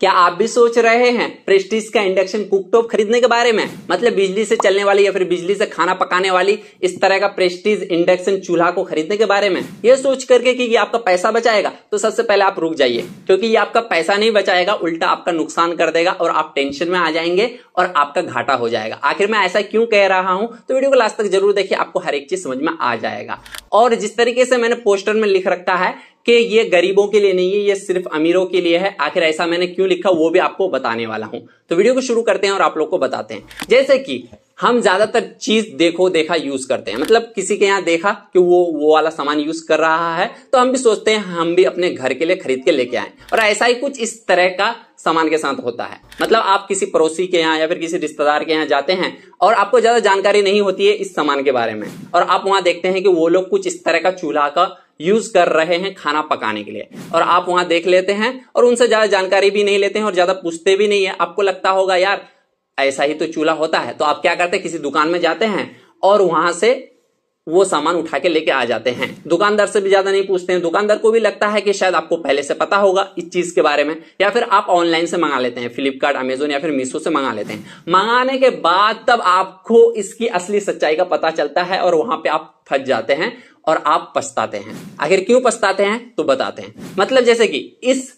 क्या आप भी सोच रहे हैं प्रेस्टीज का इंडक्शन कुकटॉप खरीदने के बारे में मतलब बिजली से चलने वाली या फिर बिजली से खाना पकाने वाली इस तरह का प्रेस्टीज इंडक्शन चूल्हा को खरीदने के बारे में यह सोच करके कि ये आपका पैसा बचाएगा तो सबसे पहले आप रुक जाइए क्योंकि ये आपका पैसा नहीं बचाएगा उल्टा आपका नुकसान कर देगा और आप टेंशन में आ जाएंगे और आपका घाटा हो जाएगा आखिर मैं ऐसा क्यों कह रहा हूं तो वीडियो को लास्ट तक जरूर देखिए आपको हर एक चीज समझ में आ जाएगा और जिस तरीके से मैंने पोस्टर में लिख रखा है कि ये गरीबों के लिए नहीं है ये सिर्फ अमीरों के लिए है आखिर ऐसा मैंने क्यों लिखा वो भी आपको बताने वाला हूं तो वीडियो को शुरू करते हैं और आप लोग को बताते हैं जैसे कि हम ज्यादातर चीज देखो देखा यूज करते हैं मतलब किसी के यहाँ देखा कि वो वो वाला सामान यूज कर रहा है तो हम भी सोचते हैं हम भी अपने घर के लिए खरीद के लेके आए और ऐसा ही कुछ इस तरह का सामान के साथ होता है मतलब आप किसी पड़ोसी के यहाँ या फिर किसी रिश्तेदार के यहाँ जाते हैं और आपको ज्यादा जानकारी नहीं होती है इस सामान के बारे में और आप वहां देखते हैं कि वो लोग कुछ इस तरह का चूल्हा का यूज कर रहे हैं खाना पकाने के लिए और आप वहां देख लेते हैं और उनसे ज्यादा जानकारी भी नहीं लेते हैं और ज्यादा पूछते भी नहीं है आपको लगता होगा यार ऐसा ही तो चूल्हा होता है तो आप क्या करते हैं किसी दुकान में जाते हैं और वहां से वो सामान उठा के लेके आ जाते हैं दुकानदार से भी ज्यादा नहीं पूछते हैं दुकानदार को भी लगता है कि शायद आपको पहले से पता होगा इस चीज के बारे में या फिर आप ऑनलाइन से मंगा लेते हैं फ्लिपकार्ट अमेजोन या फिर मीशो से मंगा लेते हैं मंगाने के बाद तब आपको इसकी असली सच्चाई का पता चलता है और वहां पे आप फंस जाते हैं और आप पछताते हैं आखिर क्यों पछताते हैं तो बताते हैं मतलब जैसे कि इस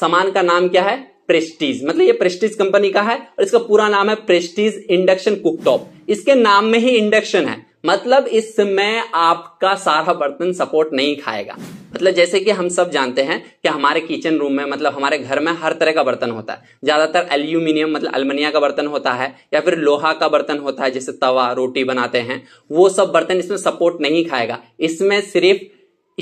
सामान का नाम क्या है प्रेस्टीज मतलब ये प्रेस्टीज कंपनी का है और इसका पूरा नाम है प्रेस्टीज इंडक्शन कुकटॉप इसके नाम में ही इंडक्शन है मतलब इसमें आपका सारा बर्तन सपोर्ट नहीं खाएगा मतलब जैसे कि हम सब जानते हैं कि हमारे किचन रूम में मतलब हमारे घर में हर तरह का बर्तन होता है ज़्यादातर एल्यूमिनियम मतलब अलमनिया का बर्तन होता है या फिर लोहा का बर्तन होता है जैसे तवा रोटी बनाते हैं वो सब बर्तन इसमें सपोर्ट नहीं खाएगा इसमें सिर्फ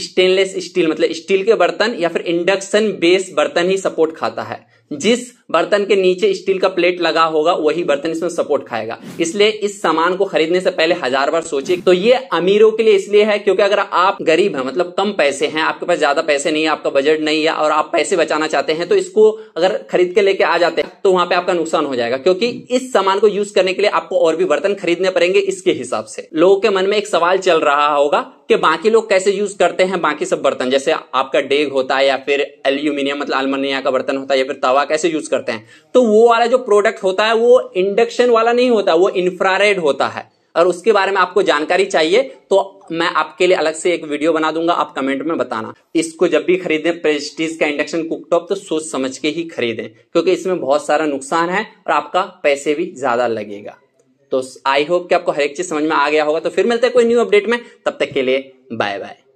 स्टेनलेस स्टील मतलब स्टील के बर्तन या फिर इंडक्शन बेस बर्तन ही सपोर्ट खाता है जिस बर्तन के नीचे स्टील का प्लेट लगा होगा वही बर्तन इसमें सपोर्ट खाएगा इसलिए इस सामान को खरीदने से पहले हजार बार सोचिए तो ये अमीरों के लिए इसलिए है क्योंकि अगर आप गरीब हैं मतलब कम पैसे हैं आपके पास ज्यादा पैसे नहीं है आपका बजट नहीं है और आप पैसे बचाना चाहते हैं तो इसको अगर खरीद के लेके आ जाते हैं तो वहां पे आपका नुकसान हो जाएगा क्योंकि इस सामान को यूज करने के लिए आपको और भी बर्तन खरीदने पड़ेंगे इसके हिसाब से लोगों के मन में एक सवाल चल रहा होगा कि बाकी लोग कैसे यूज करते हैं बाकी सब बर्तन जैसे आपका डेग होता है या फिर एल्यूमिनियम मतलब अलमनिया का बर्तन होता है या फिर तवा हवा कैसे यूज करते हैं तो वो वाला जो प्रोडक्ट होता है वो इंडक्शन वाला नहीं होता वो इंफ्रारेड होता है और उसके बारे में आपको जानकारी चाहिए तो मैं आपके लिए अलग से एक वीडियो बना दूंगा आप कमेंट में बताना इसको जब भी खरीदें प्रेस्टीज का इंडक्शन कुकटॉप तो सोच समझ के ही खरीदें क्योंकि इसमें बहुत सारा नुकसान है और आपका पैसे भी ज्यादा लगेगा तो आई होप कि आपको हर एक चीज समझ में आ गया होगा तो फिर मिलते हैं कोई न्यू अपडेट में तब तक के लिए बाय बाय